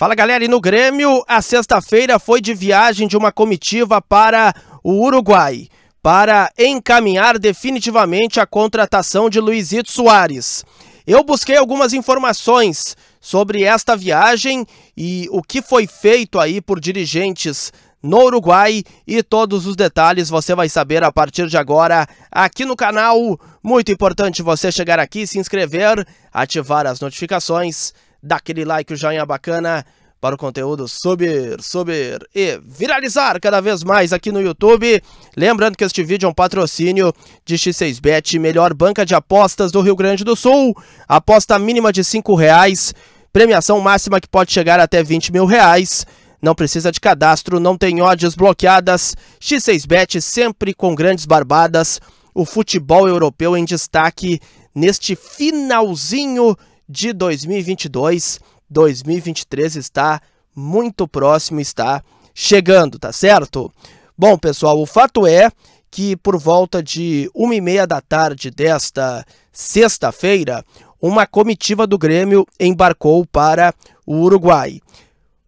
Fala galera, e no Grêmio, a sexta-feira foi de viagem de uma comitiva para o Uruguai para encaminhar definitivamente a contratação de Luizito Soares. Eu busquei algumas informações sobre esta viagem e o que foi feito aí por dirigentes no Uruguai e todos os detalhes você vai saber a partir de agora aqui no canal. Muito importante você chegar aqui, se inscrever, ativar as notificações, dar aquele like, o joinha bacana para o conteúdo subir, subir e viralizar cada vez mais aqui no YouTube. Lembrando que este vídeo é um patrocínio de X6Bet, melhor banca de apostas do Rio Grande do Sul. Aposta mínima de R$ reais, premiação máxima que pode chegar até 20 mil reais. Não precisa de cadastro, não tem odds bloqueadas. X6Bet sempre com grandes barbadas. O futebol europeu em destaque neste finalzinho de 2022 2023 está muito próximo, está chegando, tá certo? Bom, pessoal, o fato é que por volta de uma e meia da tarde desta sexta-feira, uma comitiva do Grêmio embarcou para o Uruguai.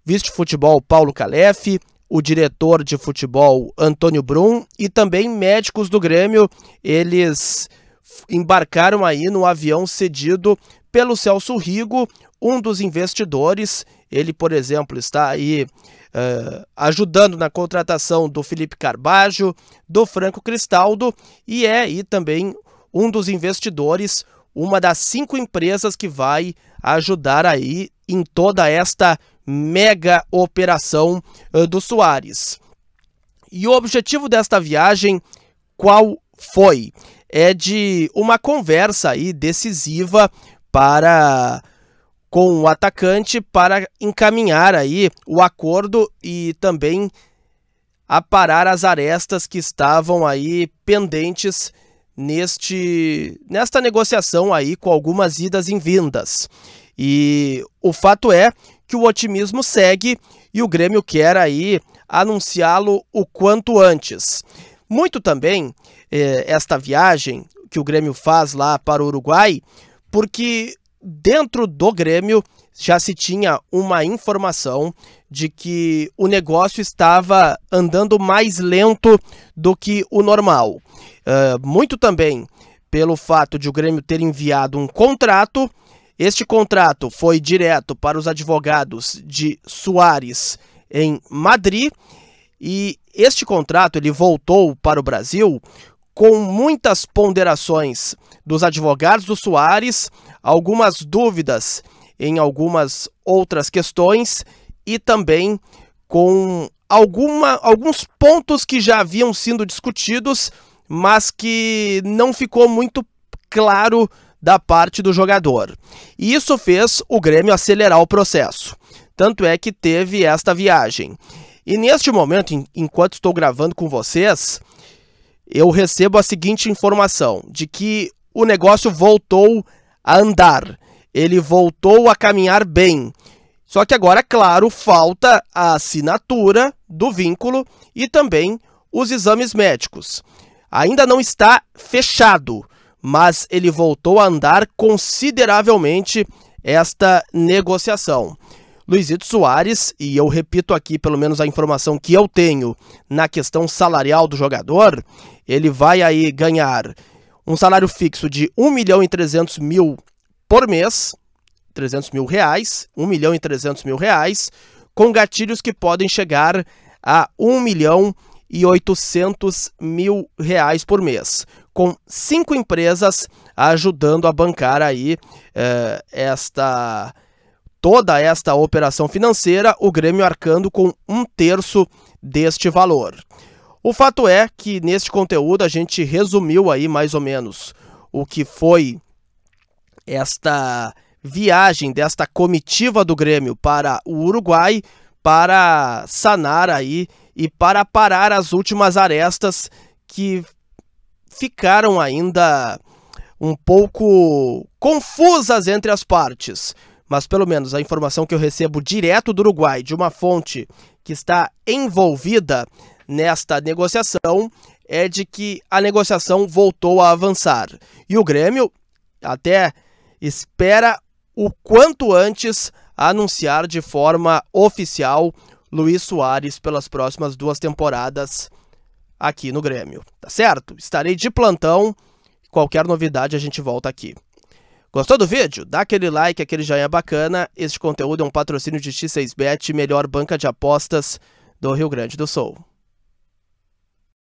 Visto futebol Paulo Calef, o diretor de futebol Antônio Brum e também médicos do Grêmio, eles embarcaram aí no avião cedido pelo Celso Rigo, um dos investidores, ele, por exemplo, está aí uh, ajudando na contratação do Felipe Carbajo, do Franco Cristaldo e é aí também um dos investidores, uma das cinco empresas que vai ajudar aí em toda esta mega operação uh, do Soares. E o objetivo desta viagem qual foi? É de uma conversa aí decisiva para com o atacante para encaminhar aí o acordo e também aparar as arestas que estavam aí pendentes neste nesta negociação aí com algumas idas e vindas. E o fato é que o otimismo segue e o Grêmio quer aí anunciá-lo o quanto antes. Muito também eh, esta viagem que o Grêmio faz lá para o Uruguai, porque dentro do Grêmio já se tinha uma informação de que o negócio estava andando mais lento do que o normal. Uh, muito também pelo fato de o Grêmio ter enviado um contrato. Este contrato foi direto para os advogados de Soares em Madrid e este contrato ele voltou para o Brasil com muitas ponderações dos advogados do Soares, algumas dúvidas em algumas outras questões e também com alguma, alguns pontos que já haviam sido discutidos, mas que não ficou muito claro da parte do jogador. E isso fez o Grêmio acelerar o processo. Tanto é que teve esta viagem. E neste momento, enquanto estou gravando com vocês, eu recebo a seguinte informação: de que o negócio voltou a andar, ele voltou a caminhar bem. Só que agora, claro, falta a assinatura do vínculo e também os exames médicos. Ainda não está fechado, mas ele voltou a andar consideravelmente esta negociação. Luizito Soares, e eu repito aqui pelo menos a informação que eu tenho na questão salarial do jogador, ele vai aí ganhar um salário fixo de 1 milhão e 300 mil por mês, 300 mil reais, 1 milhão e 300 mil reais, com gatilhos que podem chegar a 1 milhão e 800 mil reais por mês, com cinco empresas ajudando a bancar aí eh, esta toda esta operação financeira, o Grêmio arcando com um terço deste valor. O fato é que neste conteúdo a gente resumiu aí mais ou menos o que foi esta viagem desta comitiva do Grêmio para o Uruguai para sanar aí e para parar as últimas arestas que ficaram ainda um pouco confusas entre as partes mas pelo menos a informação que eu recebo direto do Uruguai, de uma fonte que está envolvida nesta negociação, é de que a negociação voltou a avançar. E o Grêmio até espera o quanto antes anunciar de forma oficial Luiz Soares pelas próximas duas temporadas aqui no Grêmio. Tá certo? Estarei de plantão. Qualquer novidade a gente volta aqui. Gostou do vídeo? Dá aquele like, aquele joinha bacana. Este conteúdo é um patrocínio de X6Bet, melhor banca de apostas do Rio Grande do Sul.